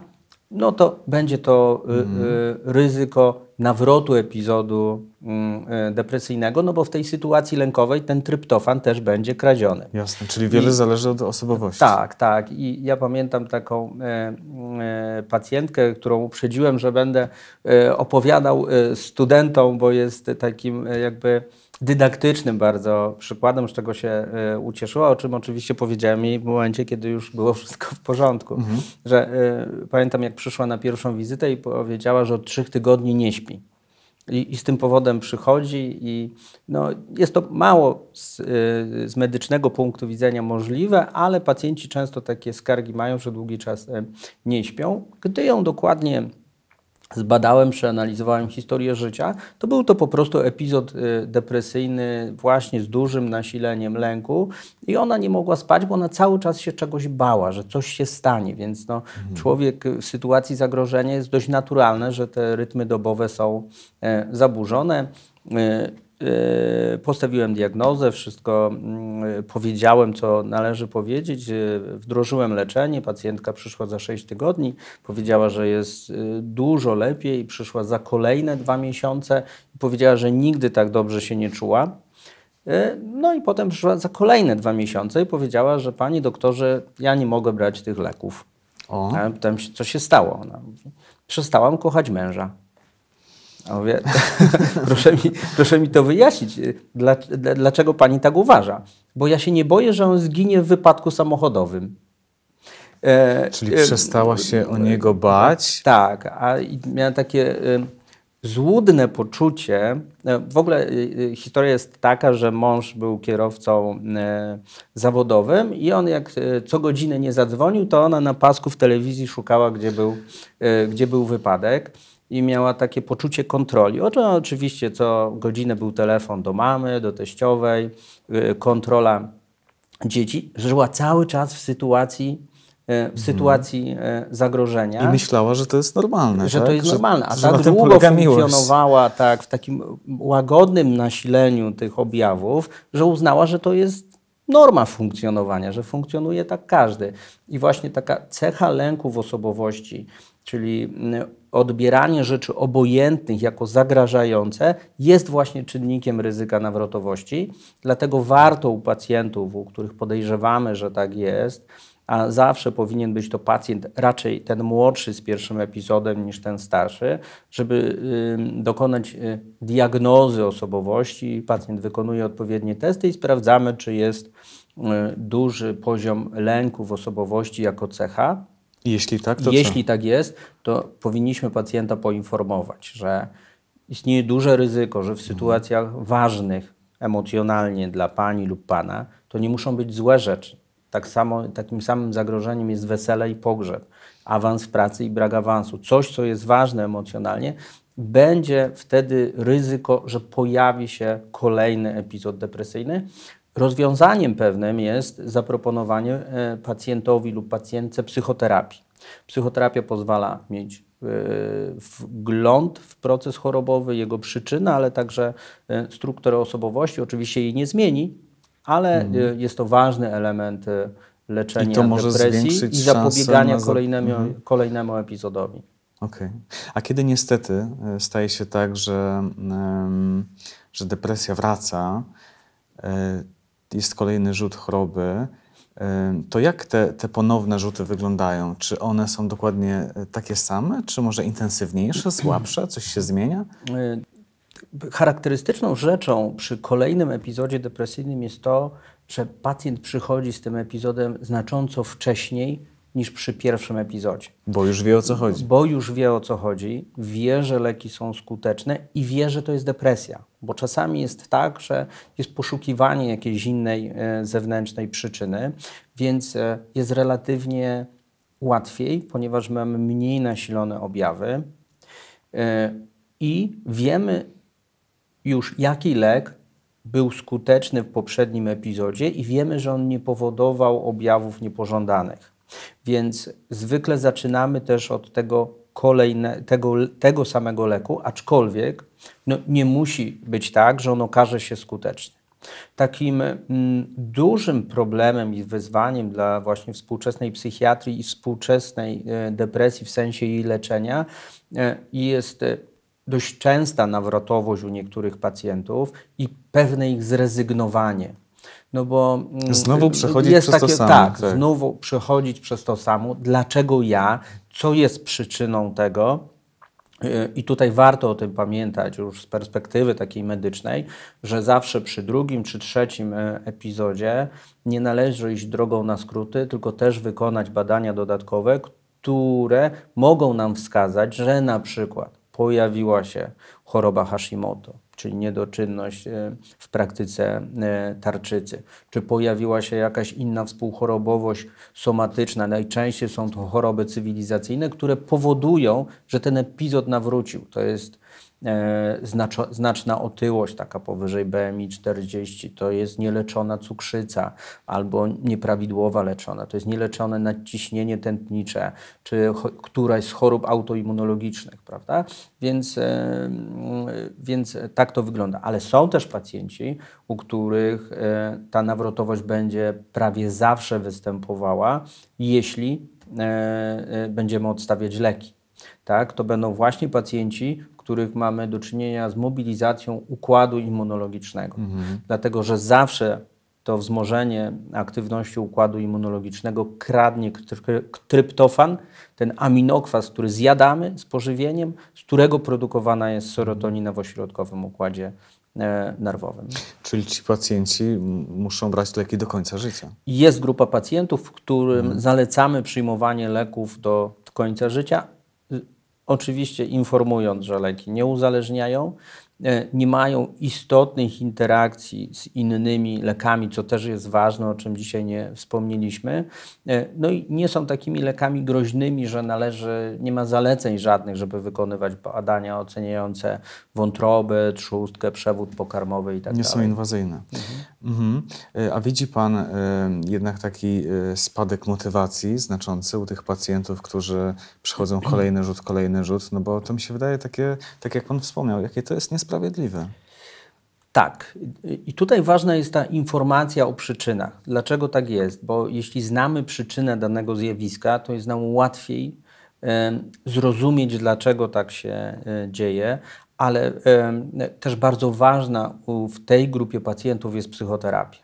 [SPEAKER 1] no to będzie to y, y, mhm. ryzyko nawrotu epizodu mm, y, depresyjnego, no bo w tej sytuacji lękowej ten tryptofan też będzie kradziony. Jasne, czyli wiele I, zależy od osobowości. Tak, tak. I ja pamiętam taką e, e, pacjentkę, którą uprzedziłem, że będę e, opowiadał studentom, bo jest takim jakby dydaktycznym bardzo przykładem, z czego się y, ucieszyła, o czym oczywiście powiedziałem jej w momencie, kiedy już było wszystko w porządku. Mhm. Że y, pamiętam, jak przyszła na pierwszą wizytę i powiedziała, że od trzech tygodni nie śpi. I, I, z tym powodem przychodzi, i no, jest to mało z, y, z, medycznego punktu widzenia możliwe, ale pacjenci często takie skargi mają, że długi czas y, nie śpią. Gdy ją dokładnie zbadałem, przeanalizowałem historię życia, to był to po prostu epizod y, depresyjny właśnie z dużym nasileniem lęku i ona nie mogła spać, bo ona cały czas się czegoś bała, że coś się stanie, więc no, mhm. człowiek w sytuacji zagrożenia jest dość naturalne, że te rytmy dobowe są e, zaburzone e, E, postawiłem diagnozę, wszystko mm, e, powiedziałem, co należy powiedzieć. E, wdrożyłem leczenie. Pacjentka przyszła za 6 tygodni, powiedziała, że jest dużo lepiej, przyszła za kolejne dwa miesiące i powiedziała, że nigdy tak dobrze się nie czuła. No i potem przyszła za kolejne dwa miesiące i powiedziała, że pani doktorze, ja nie mogę brać tych leków. O. A co się stało. Ona mówi, przestałam kochać męża. Mówię, [LAUGHS] proszę, mi, proszę mi to wyjaśnić, y, Dla, dlaczego pani tak uważa? Bo ja się nie boję, że on zginie w wypadku samochodowym.
[SPEAKER 2] E, Czyli e, przestała się o niego bać?
[SPEAKER 1] Tak, a miałem takie y, złudne poczucie. E, w ogóle y, historia jest taka, że mąż był kierowcą e, zawodowym i on jak e, co godzinę nie zadzwonił, to ona na pasku w telewizji szukała, gdzie był, gdzie był wypadek i miała takie poczucie kontroli. oczywiście co godzinę był telefon do mamy, do teściowej, y, kontrola dzieci. Żyła cały czas w sytuacji y, w mhm. sytuacji hmm. zagrożenia. I myślała,
[SPEAKER 2] że to jest normalne. Że tak? to jest że, normalne. A tak długo funkcjonowała
[SPEAKER 1] tak, w takim łagodnym nasileniu tych objawów, że uznała, że to jest norma funkcjonowania, że funkcjonuje tak każdy. I właśnie taka cecha lęku w osobowości, czyli mm, odbieranie rzeczy obojętnych jako zagrażające jest właśnie czynnikiem ryzyka nawrotowości. Dlatego warto u pacjentów, u których podejrzewamy, że tak jest, a zawsze powinien być to pacjent raczej ten młodszy z pierwszym epizodem niż ten starszy, żeby dokonać y, diagnozy osobowości. Pacjent wykonuje odpowiednie testy i sprawdzamy, czy jest y, duży poziom lęku w osobowości jako cecha. Jeśli tak, to Jeśli co? tak jest, to powinniśmy pacjenta poinformować, że istnieje duże ryzyko, że w mhm. sytuacjach ważnych emocjonalnie dla pani lub pana, to nie muszą być złe rzeczy. Tak samo, takim samym zagrożeniem jest wesele i pogrzeb, awans w pracy i brak awansu. Coś, co jest ważne emocjonalnie, będzie wtedy ryzyko, że pojawi się kolejny epizod depresyjny, Rozwiązaniem pewnym jest zaproponowanie e, pacjentowi lub pacjentce psychoterapii. Psychoterapia pozwala mieć e, wgląd w proces chorobowy, jego przyczynę, ale także e, strukturę osobowości. Oczywiście jej nie zmieni, ale mhm. jest to ważny element leczenia I to może depresji i zapobiegania kolejnemu, mhm. kolejnemu epizodowi.
[SPEAKER 2] Okej. Okay. A kiedy niestety staje się tak, że, że depresja wraca, jest kolejny rzut choroby, to jak te, te ponowne rzuty wyglądają? Czy one są dokładnie e, takie same, czy może intensywniejsze, słabsze? Coś się zmienia?
[SPEAKER 1] E, charakterystyczną rzeczą przy kolejnym epizodzie depresyjnym jest to, że pacjent przychodzi z tym epizodem znacząco wcześniej niż przy pierwszym epizodzie. Bo już wie o co chodzi. Bo już wie o co chodzi, wie, że leki są skuteczne i wie, że to jest depresja. Bo czasami jest tak, że jest poszukiwanie jakiejś innej e, zewnętrznej przyczyny, więc e, jest relatywnie łatwiej, ponieważ mamy mniej nasilone objawy e, i wiemy już, jaki lek był skuteczny w poprzednim epizodzie i wiemy, że on nie powodował objawów niepożądanych. Więc zwykle zaczynamy też od tego, kolejne, tego, tego samego leku, aczkolwiek no, nie musi być tak, że on okaże się skuteczny. Takim mm, dużym problemem i wyzwaniem dla właśnie współczesnej psychiatrii i współczesnej e, depresji w sensie jej leczenia e, jest e, dość częsta nawrotowość u niektórych pacjentów i pewne ich zrezygnowanie no bo mm, znowu y, przechodzić przez takie, to samo. Tak, tak, znowu przechodzić przez to samo. Dlaczego ja? Co jest przyczyną tego? Y, I tutaj warto o tym pamiętać już z perspektywy takiej medycznej, że zawsze przy drugim czy trzecim e, epizodzie nie należy iść drogą na skróty, tylko też wykonać badania dodatkowe, które mogą nam wskazać, że na przykład pojawiła się choroba Hashimoto, czyli niedoczynność e, w praktyce e, tarczycy, czy pojawiła się jakaś inna współchorobowość somatyczna. Najczęściej są to choroby cywilizacyjne, które powodują, że ten epizod nawrócił. To jest E, znaczna otyłość, taka powyżej BMI 40, to jest nieleczona cukrzyca albo nieprawidłowa leczona, to jest nieleczone nadciśnienie tętnicze, czy któraś z chorób autoimmunologicznych, prawda? Więc, e, więc tak to wygląda. Ale są też pacjenci, u których e, ta nawrotowość będzie prawie zawsze występowała, jeśli będziemy odstawiać leki. Tak, to będą właśnie pacjenci, których mamy do czynienia z mobilizacją układu immunologicznego. Mhm. Dlatego, że zawsze to wzmożenie aktywności układu immunologicznego kradnie tryptofan, ten aminokwas, który zjadamy z pożywieniem, z którego produkowana jest serotonina w ośrodkowym układzie e, nerwowym.
[SPEAKER 2] Czyli ci pacjenci muszą brać leki do końca życia?
[SPEAKER 1] Jest grupa pacjentów, w którym mhm. zalecamy przyjmowanie leków do końca życia, Oczywiście informując, że leki nie uzależniają, E, nie mają istotnych interakcji z innymi lekami, co też jest ważne, o czym dzisiaj nie wspomnieliśmy. E, no i nie są takimi lekami groźnymi, że należy, nie ma zaleceń żadnych, żeby wykonywać badania oceniające wątrobę, trzustkę, przewód pokarmowy i tak nie dalej. Nie są
[SPEAKER 2] inwazyjne. Mhm. Mhm. E, a widzi Pan jednak taki spadek motywacji znaczący u tych pacjentów, którzy przychodzą [CLEARS THROAT] kolejny rzut, kolejny rzut, no bo to mi się wydaje takie, tak jak Pan
[SPEAKER 1] wspomniał, jakie to jest nie sprawiedliwe. Tak. I tutaj ważna jest ta informacja o przyczynach. Dlaczego tak jest? Bo jeśli znamy przyczynę danego zjawiska, to jest nam łatwiej zrozumieć, dlaczego tak się e, dzieje, ale też bardzo ważna w tej grupie pacjentów jest psychoterapia,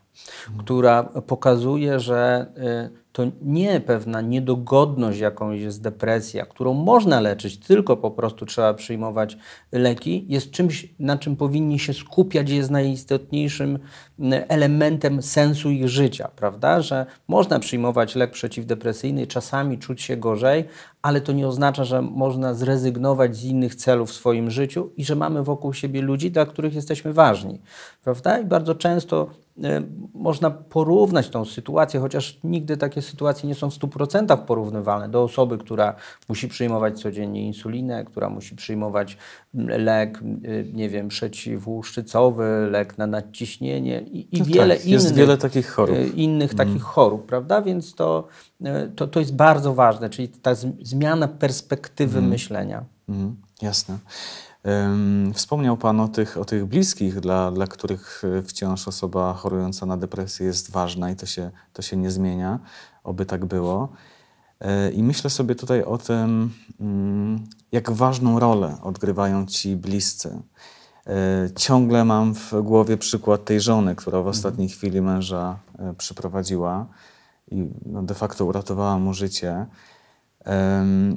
[SPEAKER 1] która pokazuje, że e, to nie pewna niedogodność jakąś jest depresja, którą można leczyć, tylko po prostu trzeba przyjmować leki, jest czymś, na czym powinni się skupiać, jest najistotniejszym mm, elementem sensu ich życia, prawda? Że można przyjmować lek przeciwdepresyjny, czasami czuć się gorzej, ale to nie oznacza, że można zrezygnować z innych celów w swoim życiu i że mamy wokół siebie ludzi, dla których jesteśmy ważni. Prawda? I bardzo często e, można porównać tą sytuację, chociaż nigdy takie sytuacje nie są w 100% porównywalne do osoby, która musi przyjmować codziennie insulinę, która musi przyjmować lek, y, nie wiem, przeciwłuszczycowy, lek na nadciśnienie i, i no wiele tak, innych, wiele takich chorób. Y, innych mm. takich chorób, prawda? Więc to, y, to, to jest bardzo ważne, czyli ta zmiana perspektywy mm. myślenia.
[SPEAKER 2] Mm. Jasne. wspomniał Pan o tych, o tych bliskich, dla, dla których wciąż osoba chorująca na depresję jest ważna i to się, to się nie zmienia. Oby tak było. I myślę sobie tutaj o tym, mm, jak ważną rolę odgrywają ci bliscy. E, ciągle mam w głowie przykład tej żony, która w mhm. ostatniej chwili męża e, przyprowadziła i no, de facto uratowała mu życie.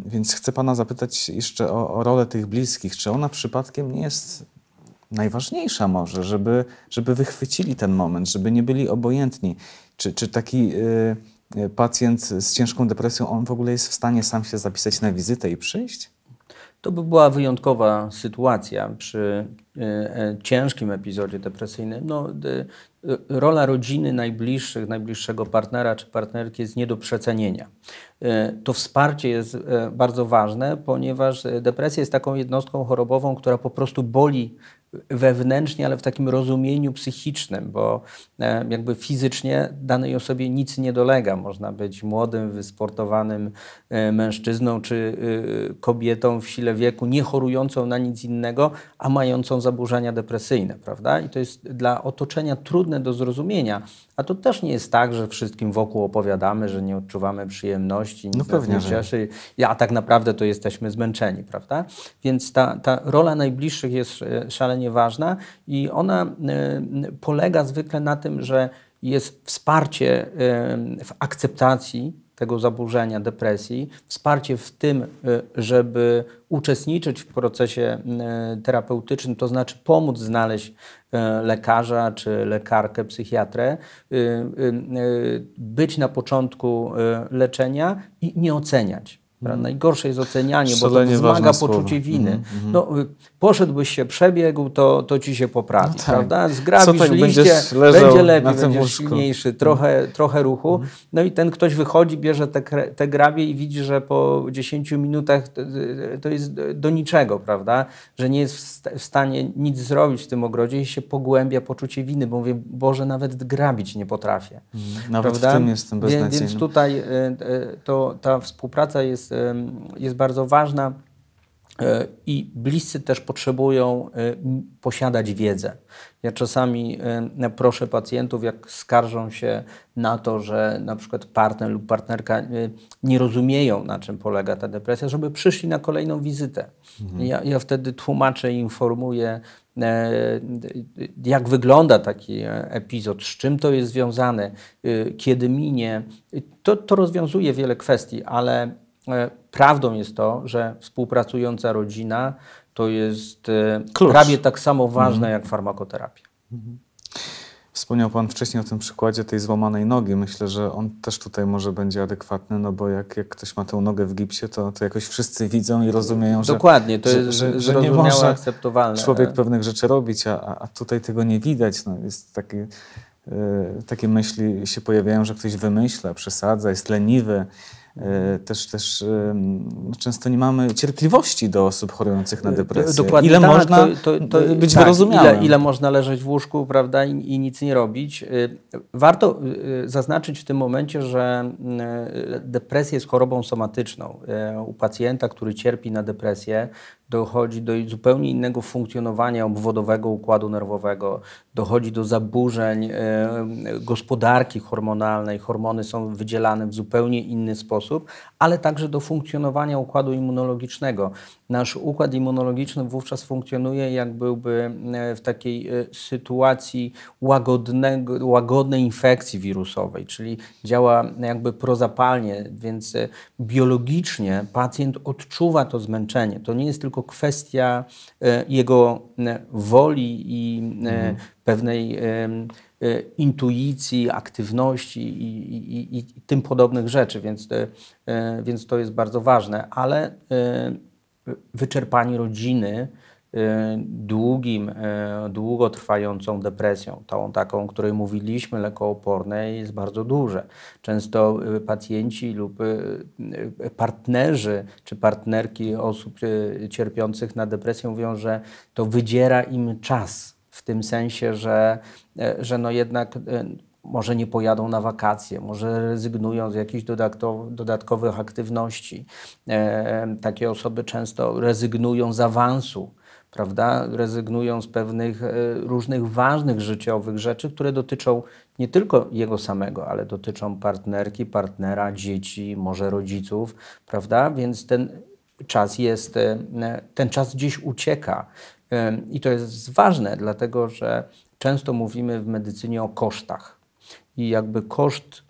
[SPEAKER 2] Więc chcę Pana zapytać jeszcze o, o rolę tych bliskich. Czy ona przypadkiem nie jest najważniejsza może, żeby, żeby wychwycili ten moment, żeby nie byli obojętni? Czy, czy taki... Yy, E, pacjent z ciężką depresją, on w ogóle jest w stanie sam się zapisać na wizytę i przyjść?
[SPEAKER 1] To by była wyjątkowa sytuacja przy e, e, ciężkim epizodzie depresyjnym. No, rola rodziny najbliższych, najbliższego partnera czy partnerki jest nie do przecenienia. To wsparcie jest bardzo ważne, ponieważ depresja jest taką jednostką chorobową, która po prostu boli wewnętrznie, ale w takim rozumieniu psychicznym, bo e, jakby fizycznie danej osobie nic nie dolega. Można być młodym, wysportowanym e, mężczyzną czy e, kobietą w sile wieku, nie chorującą na nic innego, a mającą zaburzenia depresyjne, prawda? I to jest dla otoczenia trudne do zrozumienia, a to też nie jest tak, że wszystkim wokół opowiadamy, że nie odczuwamy przyjemności, nic no pewnie, nie cieszy, a tak naprawdę to jesteśmy zmęczeni, prawda? Więc ta, ta rola najbliższych jest e, szalenie ważna i ona e, polega zwykle na tym, że jest wsparcie e, w akceptacji tego zaburzenia, depresji, wsparcie w tym, żeby uczestniczyć w procesie terapeutycznym, to znaczy pomóc znaleźć E, lekarza czy lekarkę, psychiatrę, y, y, y, być na początku e, leczenia i nie oceniać. Prawda? Najgorsze jest ocenianie, Szalenie bo to wymaga poczucie słowa. winy. Mm -hmm. No, poszedłbyś się przebiegł, to, to ci się poprawi, no tak. prawda? Tak Zgrabisz tak, liście, będzie lepiej, będziesz łóżku. silniejszy, trochę, trochę ruchu. Mhm. No i ten ktoś wychodzi, bierze te, te grabie i widzi, że po 10 minutach to, to jest do niczego, prawda? Że nie jest w stanie nic zrobić w tym ogrodzie i się pogłębia poczucie winy, bo mówię, Boże, nawet grabić nie potrafię. Mhm. Nawet prawda? w tym jestem beznadziejny. Więc, więc tutaj e, e, to, ta współpraca jest, jest bardzo ważna. E, i bliscy też potrzebują e, posiadać wiedzę. Ja czasami e, proszę pacjentów, jak skarżą się na to, że na przykład partner lub partnerka nie rozumieją, na czym polega ta depresja, żeby przyszli na kolejną wizytę. Mhm. Ja, ja wtedy tłumaczę i informuję, jak wygląda taki epizod, z czym to jest związane, kiedy minie. To, to rozwiązuje wiele kwestii, ale E, prawdą jest to, że współpracująca rodzina to jest e, Klucz. prawie tak samo mhm. ważne mhm. jak farmakoterapia. Mhm.
[SPEAKER 2] Wspomniał Pan wcześniej o tym przykładzie tej złamanej nogi. Myślę, że on też tutaj może będzie adekwatny, no bo jak, jak ktoś ma tę nogę w gipsie, to, to jakoś wszyscy widzą i rozumieją, że, Dokładnie, to jest że, że, że nie może akceptowalne. człowiek e. pewnych rzeczy robić, a, a tutaj tego nie widać. No, jest taki, yy, takie myśli się pojawiają, że ktoś wymyśla, przesadza, jest leniwy. E, też, też często nie mamy cierpliwości do osób chorujących na e, depresję. Dokładnie ile tak, można to, to, to, e, być tak, wyrozumiałym. Ile, ile,
[SPEAKER 1] można leżeć w łóżku prawda, i, i, nic nie robić. Warto zaznaczyć w tym momencie, że depresja jest chorobą somatyczną. U pacjenta, który cierpi na depresję, dochodzi do zupełnie innego funkcjonowania obwodowego układu nerwowego, dochodzi do zaburzeń e, gospodarki hormonalnej, hormony są wydzielane w zupełnie inny sposób, ale także do funkcjonowania układu immunologicznego. Nasz układ immunologiczny wówczas funkcjonuje jak byłby e, w takiej e, sytuacji łagodnego, łagodnej infekcji wirusowej, czyli działa jakby prozapalnie, więc biologicznie pacjent odczuwa to zmęczenie. To nie jest tylko tylko kwestia e, jego e, woli i e, mhm. pewnej intuicji, aktywności i, i, i, tym podobnych rzeczy, więc, więc to jest bardzo ważne. Ale wyczerpanie rodziny, Y, długim, y, długotrwającą depresją, tą taką, o której mówiliśmy, lekoopornej, jest bardzo duże. Często y, pacjenci lub partnerzy czy partnerki osób cierpiących na depresję mówią, że to wydziera im czas. W tym sensie, że, że no jednak może nie pojadą na wakacje, może rezygnują z jakichś dodatkowych aktywności. E, takie osoby często rezygnują z awansu prawda? Rezygnują z pewnych e, różnych ważnych życiowych rzeczy, które dotyczą nie tylko jego samego, ale dotyczą partnerki, partnera, dzieci, może rodziców, prawda? Więc ten czas jest, e, ten czas gdzieś ucieka. E, I to jest ważne, dlatego że często mówimy w medycynie o kosztach. I jakby koszt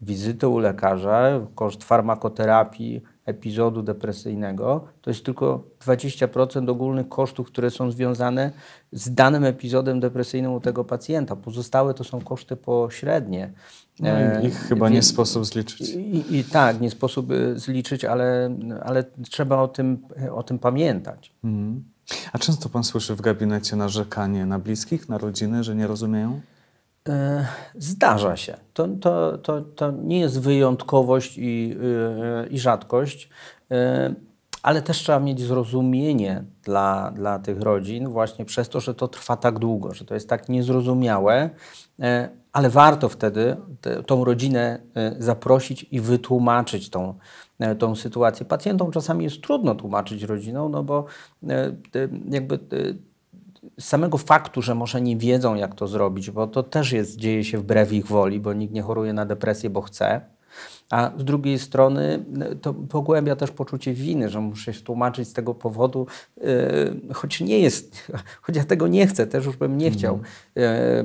[SPEAKER 1] wizyty u lekarza, koszt farmakoterapii, epizodu depresyjnego, to jest tylko 20% ogólnych kosztów, które są związane z danym epizodem depresyjnym u tego pacjenta. Pozostałe to są koszty pośrednie. No i e, ich chyba nie sposób zliczyć. I, I, tak, nie sposób e, zliczyć, ale, ale trzeba o tym, o tym pamiętać.
[SPEAKER 2] Mhm. A często pan słyszy w gabinecie narzekanie na bliskich, na rodziny, że nie rozumieją?
[SPEAKER 1] E, zdarza się. To, to, to, to nie jest wyjątkowość i, e, i rzadkość, e, ale też trzeba mieć zrozumienie dla, dla tych rodzin, właśnie przez to, że to trwa tak długo, że to jest tak niezrozumiałe, ale warto wtedy te, tą rodzinę zaprosić i wytłumaczyć tą, tą sytuację. Pacjentom czasami jest trudno tłumaczyć rodziną, no bo jakby samego faktu, że może nie wiedzą, jak to zrobić, bo to też jest, dzieje się wbrew ich woli, bo nikt nie choruje na depresję, bo chce, a z drugiej strony no, to pogłębia też poczucie winy, że muszę się tłumaczyć z tego powodu, e, choć nie jest, [LAUGHS] choć ja tego nie chcę, też już bym nie mhm. chciał e,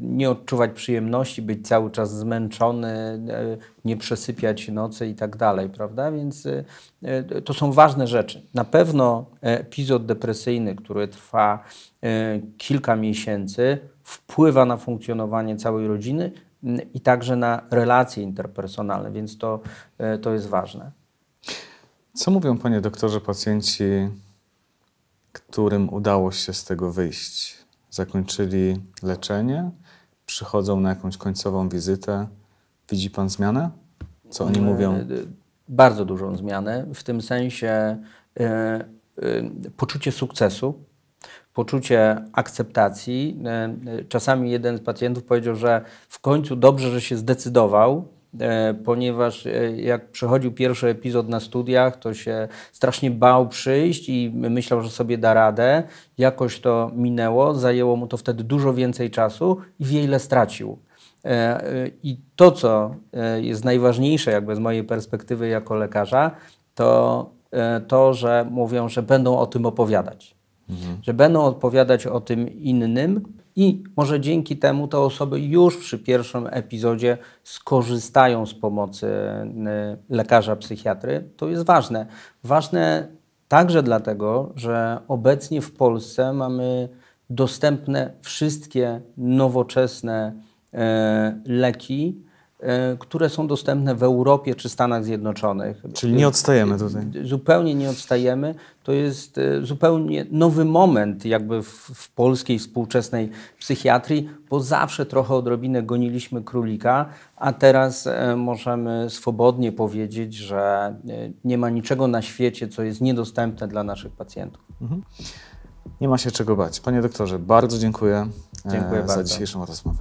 [SPEAKER 1] nie odczuwać przyjemności, być cały czas zmęczony, e, nie przesypiać nocy i tak dalej, prawda? Więc to są ważne rzeczy. Na pewno epizod depresyjny, który trwa kilka miesięcy, wpływa na funkcjonowanie całej rodziny, i także na relacje interpersonalne, więc to, e, to jest ważne.
[SPEAKER 2] Co mówią, panie doktorze, pacjenci, którym udało się z tego wyjść? Zakończyli leczenie, przychodzą na jakąś końcową
[SPEAKER 1] wizytę. Widzi pan zmianę? Co oni e, mówią? E, bardzo dużą zmianę, w tym sensie poczucie sukcesu, poczucie akceptacji. E, e, czasami jeden z pacjentów powiedział, że w końcu dobrze, że się zdecydował, e, ponieważ jak przychodził pierwszy epizod na studiach, to się strasznie bał przyjść i myślał, że sobie da radę. Jakoś to minęło, zajęło mu to wtedy dużo więcej czasu i wiele stracił. I to, co jest najważniejsze, jakby z mojej perspektywy jako lekarza, to to, że mówią, że będą o tym opowiadać mhm. że będą odpowiadać o tym innym i może dzięki temu te osoby już przy pierwszym epizodzie skorzystają z pomocy y, lekarza psychiatry. To jest ważne. Ważne także dlatego, że obecnie w Polsce mamy dostępne wszystkie nowoczesne y, leki E, które są dostępne w Europie czy Stanach Zjednoczonych. Czyli nie odstajemy tutaj. E, zupełnie nie odstajemy. To jest e, zupełnie nowy moment jakby w, w, polskiej współczesnej psychiatrii, bo zawsze trochę odrobinę goniliśmy królika, a teraz możemy swobodnie powiedzieć, że nie ma niczego na świecie, co jest niedostępne dla naszych pacjentów.
[SPEAKER 2] Mhm. Nie ma się czego bać. Panie doktorze, bardzo dziękuję, dziękuję za bardzo. dzisiejszą rozmowę.